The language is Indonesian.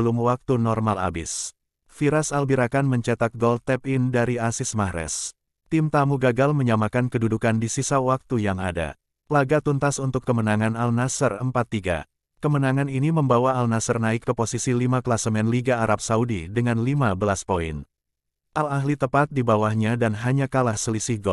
sebelum waktu normal habis. Firas Albirakan mencetak gol tap-in dari Asis Mahrez. Tim tamu gagal menyamakan kedudukan di sisa waktu yang ada. Laga tuntas untuk kemenangan Al Nasser 4-3. Kemenangan ini membawa Al Nasser naik ke posisi 5 klasemen Liga Arab Saudi dengan 15 poin. Al Ahli tepat di bawahnya dan hanya kalah selisih gol.